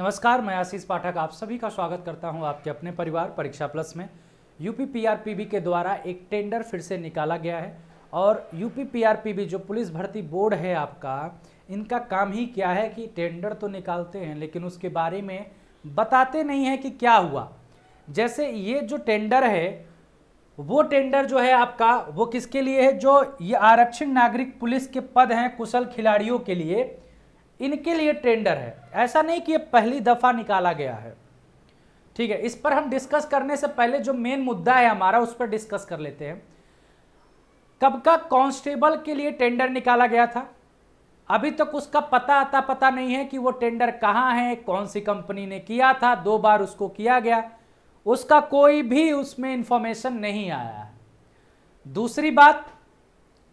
नमस्कार मैं आशीष पाठक आप सभी का स्वागत करता हूं आपके अपने परिवार परीक्षा प्लस में यूपी पीआरपीबी के द्वारा एक टेंडर फिर से निकाला गया है और यूपी पीआरपीबी जो पुलिस भर्ती बोर्ड है आपका इनका काम ही क्या है कि टेंडर तो निकालते हैं लेकिन उसके बारे में बताते नहीं हैं कि क्या हुआ जैसे ये जो टेंडर है वो टेंडर जो है आपका वो किसके लिए है जो ये आरक्षण नागरिक पुलिस के पद हैं कुशल खिलाड़ियों के लिए इनके लिए टेंडर है ऐसा नहीं कि ये पहली दफ़ा निकाला गया है ठीक है इस पर हम डिस्कस करने से पहले जो मेन मुद्दा है हमारा उस पर डिस्कस कर लेते हैं कब का कांस्टेबल के लिए टेंडर निकाला गया था अभी तक तो उसका पता आता पता नहीं है कि वो टेंडर कहाँ है कौन सी कंपनी ने किया था दो बार उसको किया गया उसका कोई भी उसमें इंफॉर्मेशन नहीं आया दूसरी बात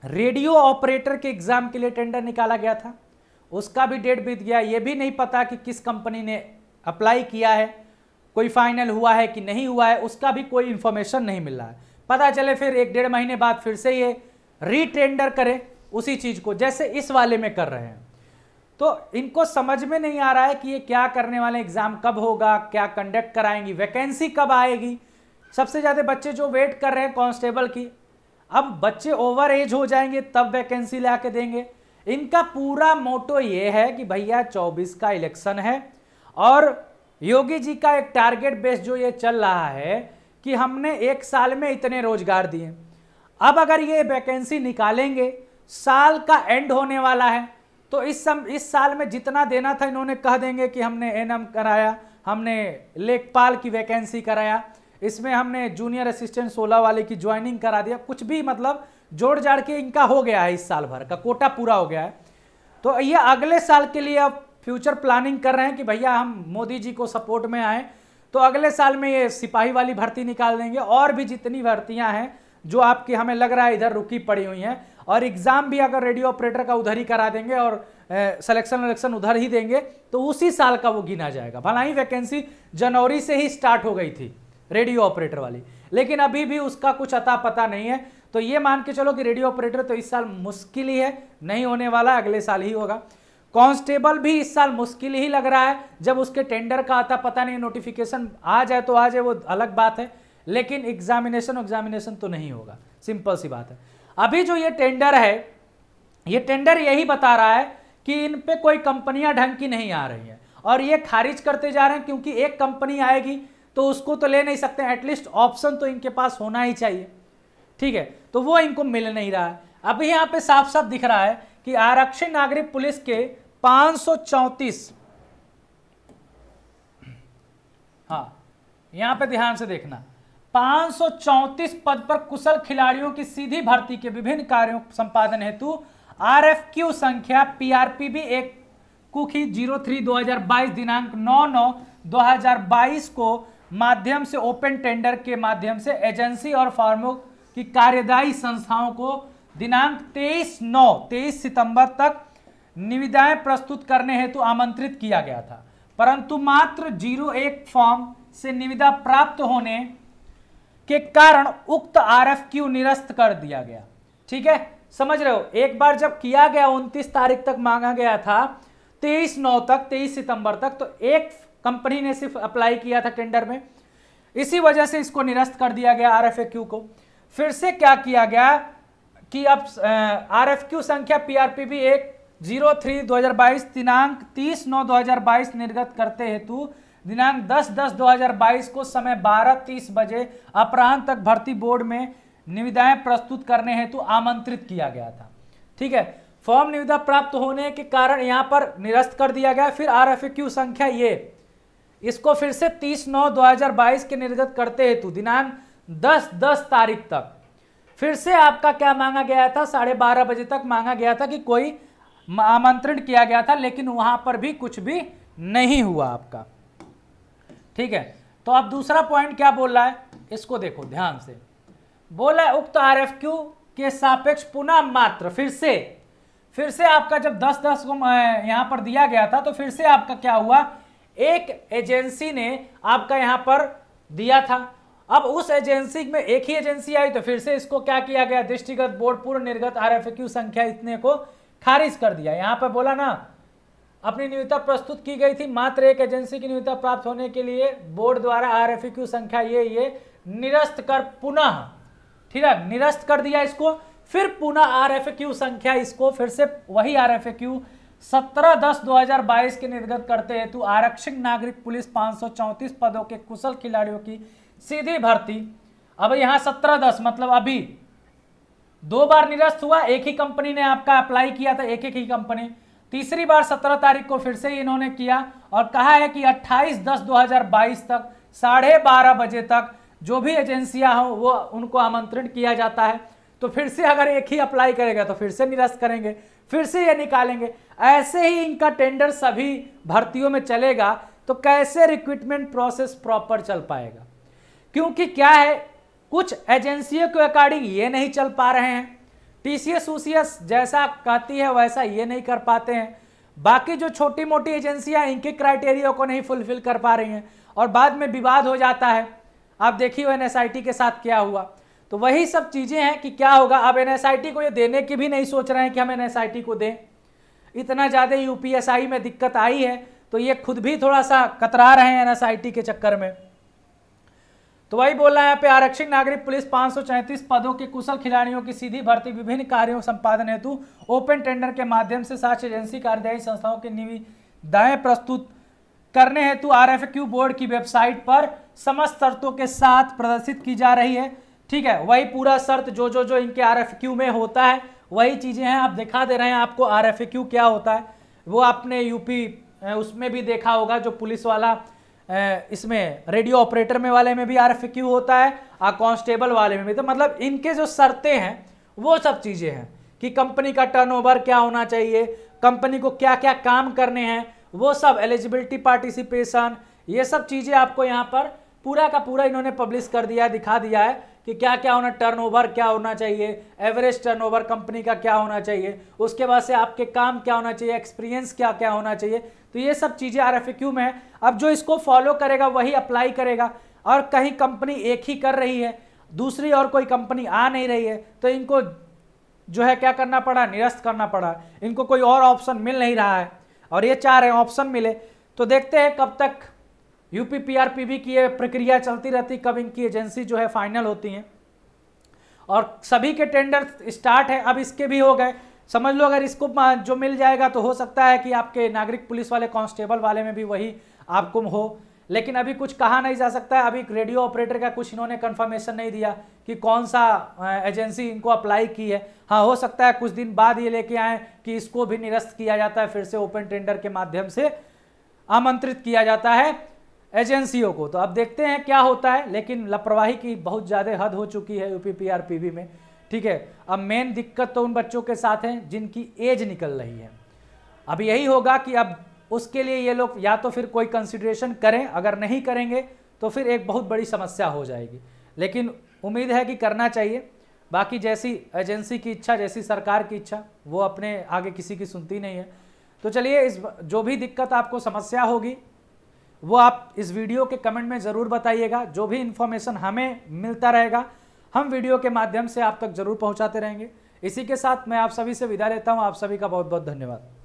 रेडियो ऑपरेटर के एग्ज़ाम के लिए टेंडर निकाला गया था उसका भी डेट बीत गया ये भी नहीं पता कि किस कंपनी ने अप्लाई किया है कोई फाइनल हुआ है कि नहीं हुआ है उसका भी कोई इन्फॉर्मेशन नहीं मिल रहा है पता चले फिर एक डेढ़ महीने बाद फिर से ये रीटेंडर करें उसी चीज़ को जैसे इस वाले में कर रहे हैं तो इनको समझ में नहीं आ रहा है कि ये क्या करने वाले एग्ज़ाम कब होगा क्या कंडक्ट कराएंगी वैकेंसी कब आएगी सबसे ज़्यादा बच्चे जो वेट कर रहे हैं कॉन्स्टेबल की अब बच्चे ओवर एज हो जाएंगे तब वैकेंसी ला देंगे इनका पूरा मोटो ये है कि भैया 24 का इलेक्शन है और योगी जी का एक टारगेट बेस जो ये चल रहा है कि हमने एक साल में इतने रोजगार दिए अब अगर ये वैकेंसी निकालेंगे साल का एंड होने वाला है तो इस सम इस साल में जितना देना था इन्होंने कह देंगे कि हमने एनएम कराया हमने लेखपाल की वैकेंसी कराया इसमें हमने जूनियर असिस्टेंट सोलह वाले की ज्वाइनिंग करा दिया कुछ भी मतलब जोड़ जाड़ के इनका हो गया है इस साल भर का कोटा पूरा हो गया है तो ये अगले साल के लिए अब फ्यूचर प्लानिंग कर रहे हैं कि भैया हम मोदी जी को सपोर्ट में आए तो अगले साल में ये सिपाही वाली भर्ती निकाल देंगे और भी जितनी भर्तियां हैं जो आपकी हमें लग रहा है इधर रुकी पड़ी हुई हैं और एग्ज़ाम भी अगर रेडियो ऑपरेटर का उधर ही करा देंगे और सिलेक्शन वलेक्शन उधर ही देंगे तो उसी साल का वो गिना जाएगा भला ही वैकेंसी जनवरी से ही स्टार्ट हो गई थी रेडियो ऑपरेटर वाली लेकिन अभी भी उसका कुछ अता पता नहीं है तो ये मान के चलो कि रेडियो ऑपरेटर तो इस साल मुश्किल ही है नहीं होने वाला अगले साल ही होगा कांस्टेबल भी इस साल मुश्किल ही लग रहा है जब उसके टेंडर का आता पता नहीं नोटिफिकेशन आ जाए तो आ जाए वो अलग बात है लेकिन एग्जामिनेशन एग्जामिनेशन तो नहीं होगा सिंपल सी बात है अभी जो ये टेंडर है ये टेंडर यही बता रहा है कि इन पे कोई कंपनियां ढंग की नहीं आ रही हैं और ये खारिज करते जा रहे हैं क्योंकि एक कंपनी आएगी तो उसको तो ले नहीं सकते एटलीस्ट ऑप्शन तो इनके पास होना ही चाहिए ठीक है तो वो इनको मिल नहीं रहा है अब यहाँ पे साफ साफ दिख रहा है कि आरक्षी नागरिक पुलिस के पांच हाँ यहाँ पे ध्यान से देखना 534 पद पर कुशल खिलाड़ियों की सीधी भर्ती के विभिन्न कार्यों संपादन हेतु क्यू संख्या पी बी एक कुखी जीरो थ्री दो दिनांक नौ नौ 2022 को माध्यम से ओपन टेंडर के माध्यम से एजेंसी और फार्मो कि कार्यदायी संस्थाओं को दिनांक 23 नौ 23 सितंबर तक निविदाएं प्रस्तुत करने हेतु तो आमंत्रित किया गया था परंतु मात्र जीरो एक फॉर्म से निविदा प्राप्त होने के कारण उक्त आरएफक्यू निरस्त कर दिया गया ठीक है समझ रहे हो एक बार जब किया गया 29 तारीख तक मांगा गया था तेईस नौ तक तेईस सितंबर तक तो एक कंपनी ने सिर्फ अप्लाई किया था टेंडर में इसी वजह से इसको निरस्त कर दिया गया आरएफएक्यू को फिर से क्या किया गया कि अब आर एफ क्यू संख्या पी आर पी बी एक जीरो थ्री दो हज़ार बाईस दिनांक तीस नौ दो हज़ार बाईस निर्गत करते हेतु दिनांक दस दस दो हज़ार बाईस को समय बारह तीस बजे अपराह्न तक भर्ती बोर्ड में निविदाएं प्रस्तुत करने हेतु आमंत्रित किया गया था ठीक है फॉर्म निविदा प्राप्त होने के कारण यहां पर निरस्त कर दिया गया फिर आर एफ क्यू संख्या ये इसको फिर से तीस नौ दो हज़ार बाईस के निर्गत करते हेतु दिनांक दस दस तारीख तक फिर से आपका क्या मांगा गया था साढ़े बारह बजे तक मांगा गया था कि कोई आमंत्रण किया गया था लेकिन वहां पर भी कुछ भी नहीं हुआ आपका ठीक है तो अब दूसरा पॉइंट क्या बोल रहा है इसको देखो ध्यान से बोला है उक्त आर एफ क्यू के सापेक्ष पुनः मात्र फिर से फिर से आपका जब 10 10 को यहां पर दिया गया था तो फिर से आपका क्या हुआ एक एजेंसी ने आपका यहां पर दिया था अब उस एजेंसी में एक ही एजेंसी आई तो फिर से इसको क्या किया गया दृष्टिगत बोर्ड पूर्व निर्गत आर संख्या इतने को खारिज कर दिया यहाँ पर बोला ना अपनी न्यूनता प्रस्तुत की गई थी मात्र एक एजेंसी की न्यूनता प्राप्त होने के लिए बोर्ड द्वारा आर संख्या ये ये निरस्त कर पुनः ठीक है निरस्त कर दिया इसको फिर पुनः आर संख्या इसको फिर से वही आर एफ सत्रह दस दो हजार बाईस के निर्गत करते हेतु तो आरक्षित नागरिक पुलिस पांच सौ चौंतीस पदों के कुशल खिलाड़ियों की सीधी भर्ती अब यहां सत्रह दस मतलब अभी दो बार निरस्त हुआ एक ही कंपनी ने आपका अप्लाई किया था एक एक ही कंपनी तीसरी बार सत्रह तारीख को फिर से इन्होंने किया और कहा है कि अट्ठाईस दस दो हजार बाईस तक साढ़े बारह बजे तक जो भी एजेंसियां हों वो उनको आमंत्रित किया जाता है तो फिर से अगर एक ही अप्लाई करेगा तो फिर से निरस्त करेंगे फिर से ये निकालेंगे ऐसे ही इनका टेंडर सभी भर्तियों में चलेगा तो कैसे रिक्रूटमेंट प्रोसेस प्रॉपर चल पाएगा क्योंकि क्या है कुछ एजेंसियों के अकॉर्डिंग ये नहीं चल पा रहे हैं टी सी जैसा कहती है वैसा ये नहीं कर पाते हैं बाकी जो छोटी मोटी एजेंसियां इनके क्राइटेरिया को नहीं फुलफिल कर पा रही हैं और बाद में विवाद हो जाता है आप देखिए एन एस के साथ क्या हुआ तो वही सब चीज़ें हैं कि क्या होगा अब एन को ये देने की भी नहीं सोच रहे हैं कि हम एन को दें इतना ज़्यादा यू में दिक्कत आई है तो ये खुद भी थोड़ा सा कतरा रहे हैं एन के चक्कर में तो वही बोल रहा है यहाँ पे आरक्षित नागरिक पुलिस पांच पदों के कुशल खिलाड़ियों की सीधी भर्ती विभिन्न कार्यों संपादन हेतु ओपन टेंडर के माध्यम से साक्ष्य एजेंसी कार्यदायी संस्थाओं के निविदाएं प्रस्तुत करने हेतु आरएफक्यू बोर्ड की वेबसाइट पर समस्त शर्तों के साथ प्रदर्शित की जा रही है ठीक है वही पूरा शर्त जो जो जो इनके क्यू में होता है वही चीज़ें हैं आप दिखा दे रहे हैं आपको क्यू क्या होता है वो आपने यूपी उसमें भी देखा होगा जो पुलिस वाला इसमें रेडियो ऑपरेटर में वाले में भी आर होता है और कांस्टेबल वाले में भी तो मतलब इनके जो शर्तें हैं वो सब चीज़ें हैं कि कंपनी का टर्नओवर क्या होना चाहिए कंपनी को क्या क्या काम करने हैं वो सब एलिजिबिलिटी पार्टिसिपेशन ये सब चीज़ें आपको यहाँ पर पूरा का पूरा इन्होंने पब्लिश कर दिया है दिखा दिया है कि क्या क्या होना टर्नओवर क्या होना चाहिए एवरेज टर्नओवर कंपनी का क्या होना चाहिए उसके बाद से आपके काम क्या होना चाहिए एक्सपीरियंस क्या क्या होना चाहिए तो ये सब चीज़ें आर में है अब जो इसको फॉलो करेगा वही अप्लाई करेगा और कहीं कंपनी एक ही कर रही है दूसरी और कोई कंपनी आ नहीं रही है तो इनको जो है क्या करना पड़ा निरस्त करना पड़ा इनको कोई और ऑप्शन मिल नहीं रहा है और ये चाह रहे हैं ऑप्शन मिले तो देखते हैं कब तक यूपीपीआरपीबी की प्रक्रिया चलती रहती कब इनकी एजेंसी जो है फाइनल होती है और सभी के टेंडर स्टार्ट है अब इसके भी हो गए समझ लो अगर इसको जो मिल जाएगा तो हो सकता है कि आपके नागरिक पुलिस वाले कांस्टेबल वाले में भी वही आपको हो लेकिन अभी कुछ कहा नहीं जा सकता है अभी रेडियो ऑपरेटर का कुछ इन्होंने कंफर्मेशन नहीं दिया कि कौन सा एजेंसी इनको अप्लाई की है हाँ हो सकता है कुछ दिन बाद ये लेके आए कि इसको भी निरस्त किया जाता है फिर से ओपन टेंडर के माध्यम से आमंत्रित किया जाता है एजेंसियों को तो अब देखते हैं क्या होता है लेकिन लापरवाही की बहुत ज़्यादा हद हो चुकी है यूपीपीआरपीवी में ठीक है अब मेन दिक्कत तो उन बच्चों के साथ है जिनकी एज निकल रही है अब यही होगा कि अब उसके लिए ये लोग या तो फिर कोई कंसिड्रेशन करें अगर नहीं करेंगे तो फिर एक बहुत बड़ी समस्या हो जाएगी लेकिन उम्मीद है कि करना चाहिए बाकी जैसी एजेंसी की इच्छा जैसी सरकार की इच्छा वो अपने आगे किसी की सुनती नहीं है तो चलिए इस जो भी दिक्कत आपको समस्या होगी वो आप इस वीडियो के कमेंट में ज़रूर बताइएगा जो भी इंफॉर्मेशन हमें मिलता रहेगा हम वीडियो के माध्यम से आप तक ज़रूर पहुंचाते रहेंगे इसी के साथ मैं आप सभी से विदा लेता हूं आप सभी का बहुत बहुत धन्यवाद